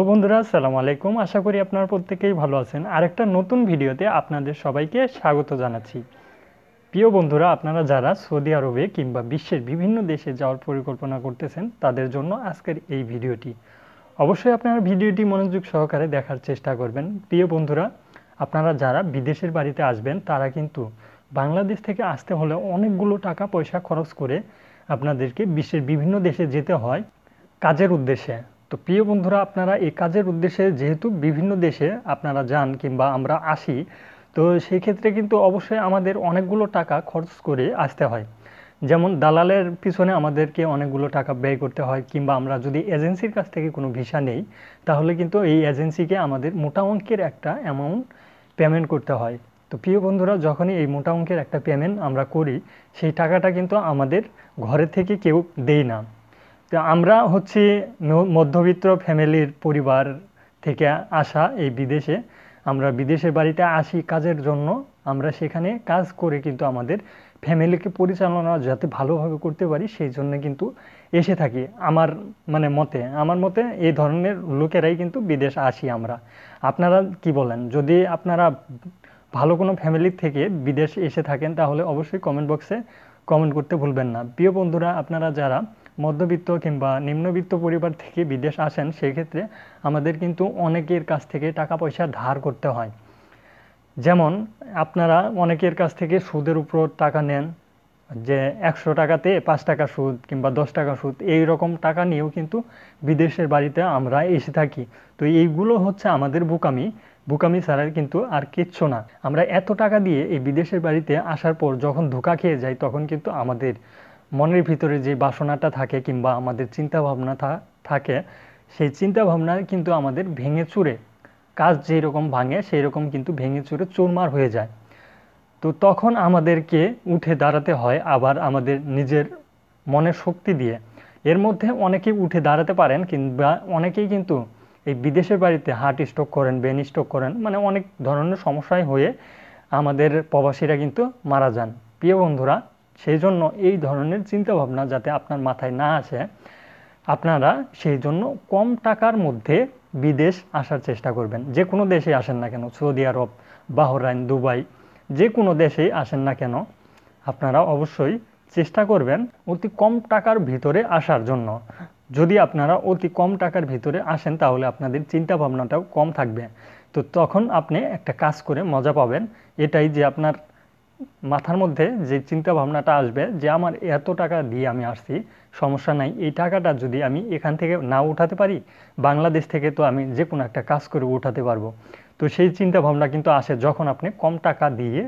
তো বন্ধুরা সালাম আলাইকুম আশা করি আপনারা প্রত্যেকেই ভালো আছেন আর একটা নতুন ভিডিওতে আপনাদের সবাইকে স্বাগত জানাচ্ছি প্রিয় বন্ধুরা আপনারা যারা সৌদি আরবে কিংবা বিশ্বের বিভিন্ন দেশে যাওয়ার পরিকল্পনা করতেছেন তাদের জন্য আজকের এই ভিডিওটি অবশ্যই আপনারা ভিডিওটি মনোযোগ সহকারে দেখার চেষ্টা করবেন প্রিয় বন্ধুরা আপনারা যারা বিদেশের বাড়িতে আসবেন তারা কিন্তু বাংলাদেশ থেকে আসতে হলে অনেকগুলো টাকা পয়সা খরচ করে আপনাদেরকে বিশ্বের বিভিন্ন দেশে যেতে হয় কাজের উদ্দেশ্যে তো প্রিয় বন্ধুরা আপনারা এই কাজের উদ্দেশ্যে যেহেতু বিভিন্ন দেশে আপনারা যান কিংবা আমরা আসি তো সেই ক্ষেত্রে কিন্তু অবশ্যই আমাদের অনেকগুলো টাকা খরচ করে আসতে হয় যেমন দালালের পিছনে আমাদেরকে অনেকগুলো টাকা ব্যয় করতে হয় কিংবা আমরা যদি এজেন্সির কাছ থেকে কোনো ভিসা নেই তাহলে কিন্তু এই এজেন্সিকে আমাদের মোটা অঙ্কের একটা অ্যামাউন্ট পেমেন্ট করতে হয় তো প্রিয় বন্ধুরা যখনই এই মোটা অঙ্কের একটা পেমেন্ট আমরা করি সেই টাকাটা কিন্তু আমাদের ঘরে থেকে কেউ দেই না তো আমরা হচ্ছে মধ্যবিত্ত ফ্যামিলির পরিবার থেকে আসা এই বিদেশে আমরা বিদেশের বাড়িতে আসি কাজের জন্য আমরা সেখানে কাজ করে কিন্তু আমাদের ফ্যামিলিকে পরিচালনা যাতে ভালোভাবে করতে পারি সেই জন্য কিন্তু এসে থাকি আমার মানে মতে আমার মতে এই ধরনের লোকেরাই কিন্তু বিদেশ আসি আমরা আপনারা কি বলেন যদি আপনারা ভালো কোনো ফ্যামিলি থেকে বিদেশ এসে থাকেন তাহলে অবশ্যই কমেন্ট বক্সে কমেন্ট করতে ভুলবেন না প্রিয় বন্ধুরা আপনারা যারা মধ্যবিত্ত কিংবা নিম্নবিত্ত পরিবার থেকে বিদেশ আসেন সেক্ষেত্রে আমাদের কিন্তু অনেকের কাছ থেকে টাকা পয়সা ধার করতে হয় যেমন আপনারা অনেকের কাছ থেকে সুদের উপর টাকা নেন যে একশো টাকাতে পাঁচ টাকা সুদ কিংবা দশ টাকা সুদ এই রকম টাকা নিয়েও কিন্তু বিদেশের বাড়িতে আমরা এসে থাকি তো এইগুলো হচ্ছে আমাদের বোকামি বোকামি ছাড়া কিন্তু আর কিচ্ছু না আমরা এত টাকা দিয়ে এই বিদেশের বাড়িতে আসার পর যখন ধোকা খেয়ে যাই তখন কিন্তু আমাদের মনের ভিতরে যে বাসনাটা থাকে কিংবা আমাদের চিন্তা ভাবনা থাকে সেই চিন্তা ভাবনা কিন্তু আমাদের ভেঙে চুরে কাজ যেই রকম ভাঙে সেই রকম কিন্তু ভেঙে চুরে চুরমার হয়ে যায় তো তখন আমাদেরকে উঠে দাঁড়াতে হয় আবার আমাদের নিজের মনের শক্তি দিয়ে এর মধ্যে অনেকেই উঠে দাঁড়াতে পারেন কিংবা অনেকেই কিন্তু এই বিদেশের বাড়িতে হার্ট স্ট্রোক করেন বেন স্ট্রোক করেন মানে অনেক ধরনের সমস্যায় হয়ে আমাদের প্রবাসীরা কিন্তু মারা যান প্রিয় বন্ধুরা সেই জন্য এই ধরনের চিন্তাভাবনা যাতে আপনার মাথায় না আসে আপনারা সেই জন্য কম টাকার মধ্যে বিদেশ আসার চেষ্টা করবেন যে কোনো দেশে আসেন না কেন সৌদি আরব বাহরাইন দুবাই যে কোনো দেশেই আসেন না কেন আপনারা অবশ্যই চেষ্টা করবেন অতি কম টাকার ভিতরে আসার জন্য যদি আপনারা অতি কম টাকার ভিতরে আসেন তাহলে আপনাদের চিন্তা ভাবনাটাও কম থাকবে তো তখন আপনি একটা কাজ করে মজা পাবেন এটাই যে আপনার মাথার মধ্যে যে চিন্তা ভাবনাটা আসবে যে আমার এত টাকা দিয়ে আমি আসছি সমস্যা নাই এই টাকাটা যদি আমি এখান থেকে না উঠাতে পারি বাংলাদেশ থেকে তো আমি যে কোনো একটা কাজ করে উঠাতে পারবো তো সেই চিন্তা ভাবনা কিন্তু আসে যখন আপনি কম টাকা দিয়ে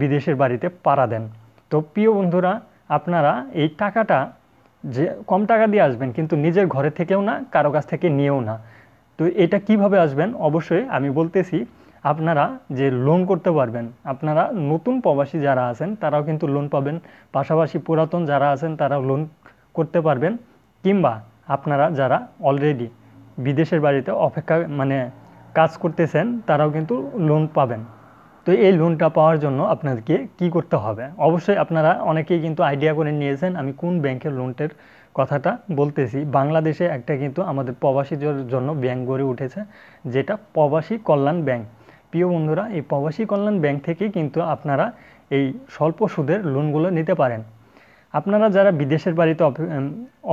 বিদেশের বাড়িতে পাড়া দেন তো প্রিয় বন্ধুরা আপনারা এই টাকাটা যে কম টাকা দিয়ে আসবেন কিন্তু নিজের ঘরে থেকেও না কারো কাছ থেকে নিয়েও না তো এটা কিভাবে আসবেন অবশ্যই আমি বলতেছি আপনারা যে লোন করতে পারবেন আপনারা নতুন প্রবাসী যারা আছেন তারাও কিন্তু লোন পাবেন পাশাপাশি পুরাতন যারা আছেন তারাও লোন করতে পারবেন কিংবা আপনারা যারা অলরেডি বিদেশের বাড়িতে অপেক্ষা মানে কাজ করতেছেন তারাও কিন্তু লোন পাবেন তো এই লোনটা পাওয়ার জন্য আপনাদেরকে কি করতে হবে অবশ্যই আপনারা অনেকেই কিন্তু আইডিয়া করে নিয়েছেন আমি কোন ব্যাংকের লোনটার কথাটা বলতেছি বাংলাদেশে একটা কিন্তু আমাদের প্রবাসীদের জন্য ব্যাংক গড়ে উঠেছে যেটা প্রবাসী কল্যাণ ব্যাংক প্রিয় বন্ধুরা এই প্রবাসী কল্যাণ ব্যাংক থেকে কিন্তু আপনারা এই স্বল্প সুদের লোনগুলো নিতে পারেন আপনারা যারা বিদেশের বাড়িতে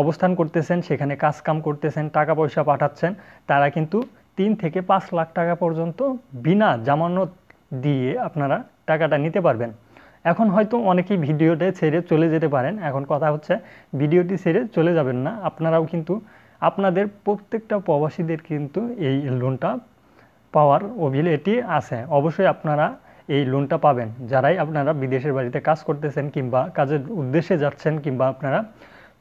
অবস্থান করতেছেন সেখানে কাজ কাম করতেছেন টাকা পয়সা পাঠাচ্ছেন তারা কিন্তু তিন থেকে পাঁচ লাখ টাকা পর্যন্ত বিনা জামানত দিয়ে আপনারা টাকাটা নিতে পারবেন এখন হয়তো অনেকেই ভিডিওটা ছেড়ে চলে যেতে পারেন এখন কথা হচ্ছে ভিডিওটি ছেড়ে চলে যাবেন না আপনারাও কিন্তু আপনাদের প্রত্যেকটা প্রবাসীদের কিন্তু এই লোনটা পাওয়ার অভিলিটি আছে অবশ্যই আপনারা এই লোনটা পাবেন যারাই আপনারা বিদেশের বাড়িতে কাজ করতেছেন কিংবা কাজের উদ্দেশ্যে যাচ্ছেন কিংবা আপনারা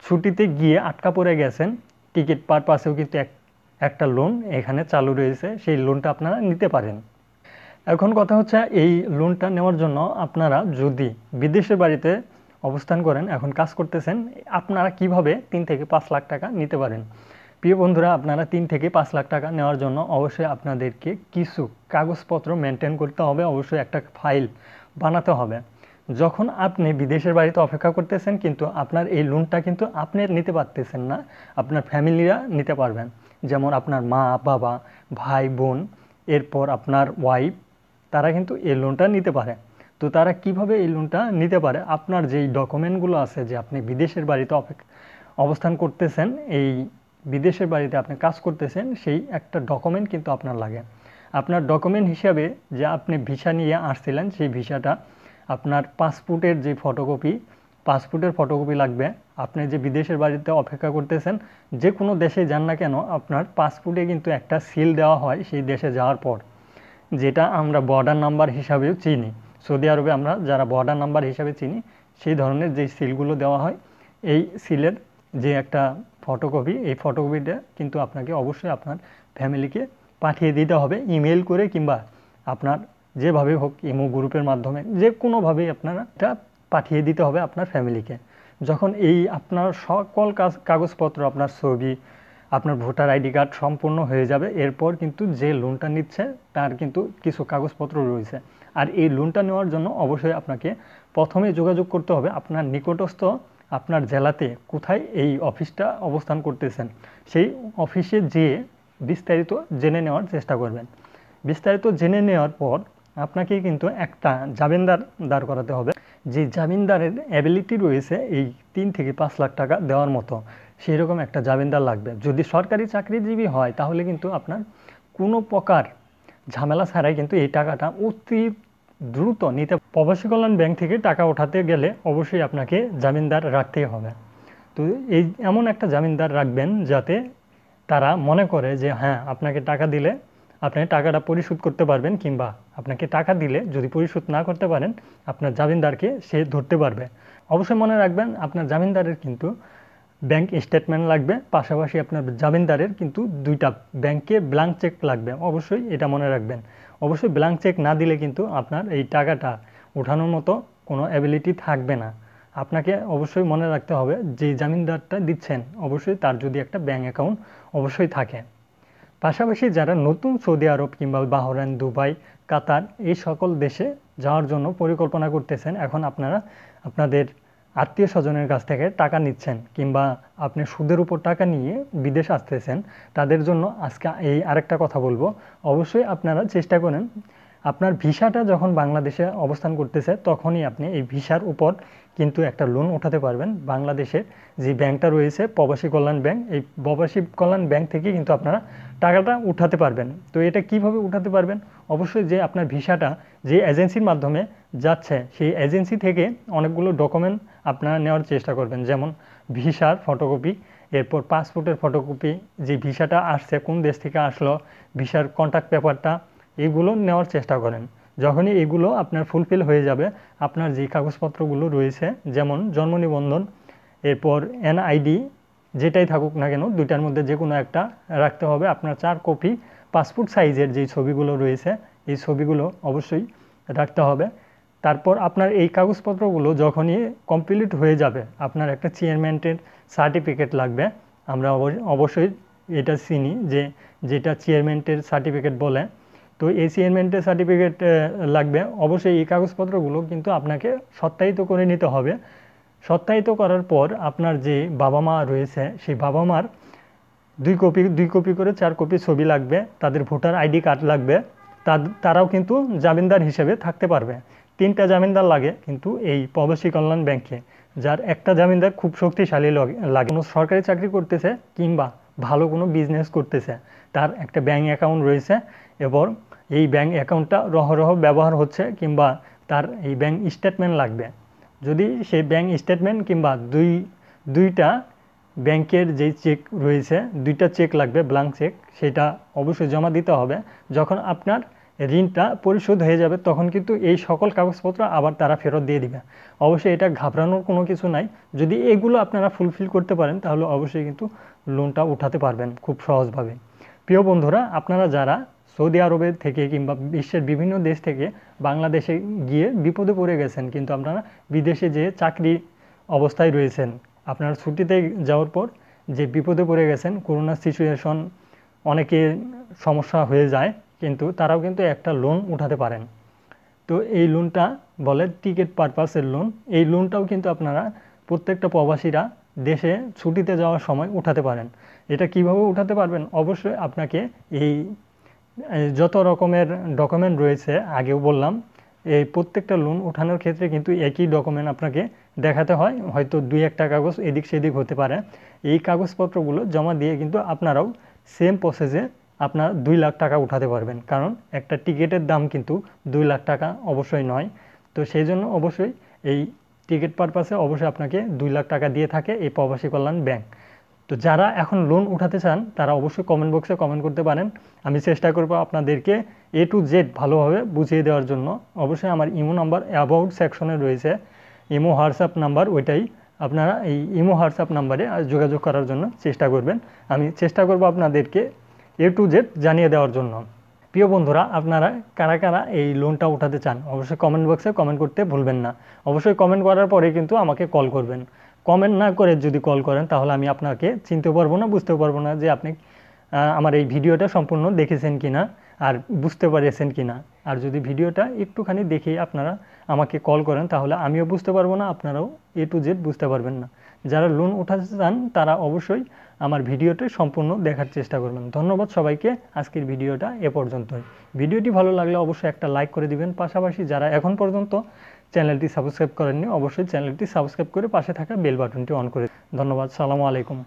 ছুটিতে গিয়ে আটকা পড়ে গেছেন টিকিট পারপাসেও কিন্তু একটা লোন এখানে চালু রয়েছে সেই লোনটা আপনারা নিতে পারেন এখন কথা হচ্ছে এই লোনটা নেওয়ার জন্য আপনারা যদি বিদেশের বাড়িতে অবস্থান করেন এখন কাজ করতেছেন আপনারা কিভাবে তিন থেকে পাঁচ লাখ টাকা নিতে পারেন প্রিয় বন্ধুরা আপনারা তিন থেকে পাঁচ লাখ টাকা নেওয়ার জন্য অবশ্যই আপনাদেরকে কিছু কাগজপত্র মেনটেন করতে হবে অবশ্যই একটা ফাইল বানাতে হবে যখন আপনি বিদেশের বাড়িতে অপেক্ষা করতেছেন কিন্তু আপনার এই লোনটা কিন্তু আপনি নিতে পারতেছেন না আপনার ফ্যামিলিরা নিতে পারবেন যেমন আপনার মা বাবা ভাই বোন এরপর আপনার ওয়াইফ তারা কিন্তু এই লোনটা নিতে পারে তো তারা কিভাবে এই লোনটা নিতে পারে আপনার যেই ডকুমেন্টগুলো আছে যে আপনি বিদেশের বাড়িতে অপেক্ষা অবস্থান করতেছেন এই বিদেশের বাড়িতে আপনি কাজ করতেছেন সেই একটা ডকুমেন্ট কিন্তু আপনার লাগে আপনার ডকুমেন্ট হিসাবে যে আপনি ভিসা নিয়ে আসছিলেন সেই ভিসাটা আপনার পাসপোর্টের যে ফটোকপি পাসপোর্টের ফটোকপি লাগবে আপনি যে বিদেশের বাড়িতে অপেক্ষা করতেছেন যে কোনো দেশে যান না কেন আপনার পাসপোর্টে কিন্তু একটা সিল দেওয়া হয় সেই দেশে যাওয়ার পর যেটা আমরা বর্ডার নাম্বার হিসাবেও চিনি সৌদি আরবে আমরা যারা বর্ডার নাম্বার হিসাবে চিনি সেই ধরনের যে সিলগুলো দেওয়া হয় এই সিলের যে একটা ফটোকপি এই ফটোকপিটা কিন্তু আপনাকে অবশ্যই আপনার ফ্যামিলিকে পাঠিয়ে দিতে হবে ইমেল করে কিংবা আপনার যেভাবে হোক ইমো গ্রুপের মাধ্যমে যে কোনোভাবেই আপনারা এটা পাঠিয়ে দিতে হবে আপনার ফ্যামিলিকে যখন এই আপনার সকল কাজ কাগজপত্র আপনার ছবি আপনার ভোটার আইডি কার্ড সম্পূর্ণ হয়ে যাবে এরপর কিন্তু যে লোনটা নিচ্ছে তার কিন্তু কিছু কাগজপত্র রয়েছে আর এই লোনটা নেওয়ার জন্য অবশ্যই আপনাকে প্রথমে যোগাযোগ করতে হবে আপনার নিকটস্থ আপনার জেলাতে কোথায় এই অফিসটা অবস্থান করতেছেন সেই অফিসে যেয়ে বিস্তারিত জেনে নেওয়ার চেষ্টা করবেন বিস্তারিত জেনে নেওয়ার পর আপনাকে কিন্তু একটা জামিনদার দাঁড় করাতে হবে যে জামিনদারের অ্যাবিলিটি রয়েছে এই তিন থেকে পাঁচ লাখ টাকা দেওয়ার মতো সেই রকম একটা জামিনদার লাগবে যদি সরকারি চাকরিজীবী হয় তাহলে কিন্তু আপনার কোনো প্রকার ঝামেলা ছাড়াই কিন্তু এই টাকাটা অতিরিক্ত দ্রুত নিতে প্রবাসী কল্যাণ ব্যাংক থেকে টাকা ওঠাতে গেলে অবশ্যই আপনাকে জামিনদার রাখতেই হবে তো এই এমন একটা জামিনদার রাখবেন যাতে তারা মনে করে যে হ্যাঁ আপনাকে টাকা দিলে আপনি টাকাটা পরিশোধ করতে পারবেন কিংবা আপনাকে টাকা দিলে যদি পরিশোধ না করতে পারেন আপনার জামিনদারকে সে ধরতে পারবে অবশ্যই মনে রাখবেন আপনার জামিনদারের কিন্তু ব্যাংক স্টেটমেন্ট লাগবে পাশাপাশি আপনার জামিনদারের কিন্তু দুইটা ব্যাংকে ব্ল্যাঙ্ক চেক লাগবে অবশ্যই এটা মনে রাখবেন অবশ্যই ব্ল্যাঙ্ক চেক না দিলে কিন্তু আপনার এই টাকাটা ওঠানোর মতো কোনো অ্যাবিলিটি থাকবে না আপনাকে অবশ্যই মনে রাখতে হবে যে জামিনদারটা দিচ্ছেন অবশ্যই তার যদি একটা ব্যাঙ্ক অ্যাকাউন্ট অবশ্যই থাকে পাশাপাশি যারা নতুন সৌদি আরব কিংবা বাহরান দুবাই কাতার এই সকল দেশে যাওয়ার জন্য পরিকল্পনা করতেছেন এখন আপনারা আপনাদের আত্মীয় স্বজনের কাছ থেকে টাকা নিচ্ছেন কিংবা আপনি সুদের উপর টাকা নিয়ে বিদেশ আসতেছেন তাদের জন্য আজকে এই আরেকটা কথা বলবো অবশ্যই আপনারা চেষ্টা করেন আপনার ভিসাটা যখন বাংলাদেশে অবস্থান করতেছে তখনই আপনি এই ভিসার উপর কিন্তু একটা লোন উঠাতে পারবেন বাংলাদেশের যে ব্যাংকটা রয়েছে প্রবাসী কল্যাণ ব্যাংক এই প্রবাসী কল্যাণ ব্যাংক থেকে কিন্তু আপনারা টাকাটা উঠাতে পারবেন তো এটা কিভাবে উঠাতে পারবেন অবশ্যই যে আপনার ভিসাটা যে এজেন্সির মাধ্যমে যাচ্ছে সেই এজেন্সি থেকে অনেকগুলো ডকুমেন্ট আপনারা নেওয়ার চেষ্টা করবেন যেমন ভিসার ফটোকপি এরপর পাসপোর্টের ফটোকপি যে ভিসাটা আসছে কোন দেশ থেকে আসলো ভিসার কন্ট্যাক্ট পেপারটা এগুলো নেওয়ার চেষ্টা করেন যখনই এগুলো আপনার ফুলফিল হয়ে যাবে আপনার যে কাগজপত্রগুলো রয়েছে যেমন জন্ম নিবন্ধন এরপর এনআইডি যেটাই থাকুক না কেন দুইটার মধ্যে যে কোনো একটা রাখতে হবে আপনার চার কপি পাসপোর্ট সাইজের যে ছবিগুলো রয়েছে এই ছবিগুলো অবশ্যই রাখতে হবে তারপর আপনার এই কাগজপত্রগুলো যখনই কমপ্লিট হয়ে যাবে আপনার একটা চেয়ারম্যানের সার্টিফিকেট লাগবে আমরা অবশ্যই এটা চিনি যে যেটা চেয়ারম্যানের সার্টিফিকেট বলে তো এসি সার্টিফিকেট লাগবে অবশ্যই এই কাগজপত্রগুলো কিন্তু আপনাকে সত্যায়িত করে নিতে হবে সত্যায়িত করার পর আপনার যে বাবা মা রয়েছে সেই বাবা মার দুই কপি দুই কপি করে চার কপি ছবি লাগবে তাদের ভোটার আইডি কার্ড লাগবে তারাও কিন্তু জামিনদার হিসেবে থাকতে পারবে তিনটা জামিনদার লাগে কিন্তু এই প্রবাসী কল্যাণ ব্যাংকে যার একটা জামিনদার খুব শক্তিশালী লাগে কোনো সরকারি চাকরি করতেছে কিংবা ভালো কোনো বিজনেস করতেছে তার একটা ব্যাঙ্ক অ্যাকাউন্ট রয়েছে এবং এই ব্যাঙ্ক অ্যাকাউন্টটা রহরহ ব্যবহার হচ্ছে কিংবা তার এই ব্যাঙ্ক স্টেটমেন্ট লাগবে যদি সেই ব্যাঙ্ক স্টেটমেন্ট কিংবা দুই দুইটা ব্যাংকের যে চেক রয়েছে দুইটা চেক লাগবে ব্লাঙ্ক চেক সেটা অবশ্যই জমা দিতে হবে যখন আপনার ঋণটা পরিশোধ হয়ে যাবে তখন কিন্তু এই সকল কাগজপত্র আবার তারা ফেরত দিয়ে দিবে অবশ্যই এটা ঘাবড়ানোর কোনো কিছু নাই যদি এগুলো আপনারা ফুলফিল করতে পারেন তাহলে অবশ্যই কিন্তু লোনটা উঠাতে পারবেন খুব সহজভাবে প্রিয় বন্ধুরা আপনারা যারা সৌদি আরবের থেকে কিংবা বিশ্বের বিভিন্ন দেশ থেকে বাংলাদেশে গিয়ে বিপদে পড়ে গেছেন কিন্তু আপনারা বিদেশে যেয়ে চাকরি অবস্থায় রয়েছেন আপনারা ছুটিতে যাওয়ার পর যে বিপদে পড়ে গেছেন করোনা সিচুয়েশন অনেকে সমস্যা হয়ে যায় কিন্তু তারাও কিন্তু একটা লোন উঠাতে পারেন তো এই লোনটা বলে টিকিট পারপাসের লোন এই লোনটাও কিন্তু আপনারা প্রত্যেকটা প্রবাসীরা দেশে ছুটিতে যাওয়ার সময় উঠাতে পারেন এটা কিভাবে উঠাতে পারবেন অবশ্যই আপনাকে এই যত রকমের ডকুমেন্ট রয়েছে আগেও বললাম এই প্রত্যেকটা লোন ওঠানোর ক্ষেত্রে কিন্তু একই ডকুমেন্ট আপনাকে দেখাতে হয় হয়তো দুই একটা কাগজ এদিক সেদিক হতে পারে এই কাগজপত্রগুলো জমা দিয়ে কিন্তু আপনারাও সেম প্রসেসে আপনার দুই লাখ টাকা উঠাতে পারবেন কারণ একটা টিকিটের দাম কিন্তু দুই লাখ টাকা অবশ্যই নয় তো সেই জন্য অবশ্যই এই টিকিট পারপাসে অবশ্যই আপনাকে দুই লাখ টাকা দিয়ে থাকে এই প্রবাসী কল্যাণ ব্যাংক তো যারা এখন লোন উঠাতে চান তারা অবশ্যই কমেন্ট বক্সে কমেন্ট করতে পারেন আমি চেষ্টা করব আপনাদেরকে এ টু জেড ভালোভাবে বুঝিয়ে দেওয়ার জন্য অবশ্যই আমার ইমো নাম্বার অ্যাবাউট সেকশনে রয়েছে ইমো হোয়াটসঅ্যাপ নাম্বার ওইটাই আপনারা এই ইমো হোয়াটসঅ্যাপ নাম্বারে যোগাযোগ করার জন্য চেষ্টা করবেন আমি চেষ্টা করব আপনাদেরকে এ টু জেড জানিয়ে দেওয়ার জন্য প্রিয় বন্ধুরা আপনারা কারা কারা এই লোনটা উঠাতে চান অবশ্যই কমেন্ট বক্সে কমেন্ট করতে ভুলবেন না অবশ্যই কমেন্ট করার পরে কিন্তু আমাকে কল করবেন কমেন্ট না করে যদি কল করেন তাহলে আমি আপনাকে চিনতে পারবো না বুঝতে পারবো না যে আপনি আমার এই ভিডিওটা সম্পূর্ণ দেখেছেন কি না আর বুঝতে পারেছেন কি না আর যদি ভিডিওটা একটুখানি দেখে আপনারা আমাকে কল করেন তাহলে আমিও বুঝতে পারবো না আপনারাও এ টু জেড বুঝতে পারবেন না যারা লোন উঠাতে চান তারা অবশ্যই আমার ভিডিওটি সম্পূর্ণ দেখার চেষ্টা করবেন ধন্যবাদ সবাইকে আজকের ভিডিওটা এ পর্যন্তই ভিডিওটি ভালো লাগলে অবশ্যই একটা লাইক করে দিবেন পাশাপাশি যারা এখন পর্যন্ত চ্যানেলটি সাবস্ক্রাইব করেননি অবশ্যই চ্যানেলটি সাবস্ক্রাইব করে পাশে থাকা বেল বাটনটি অন করে ধন্যবাদ সালামু আলাইকুম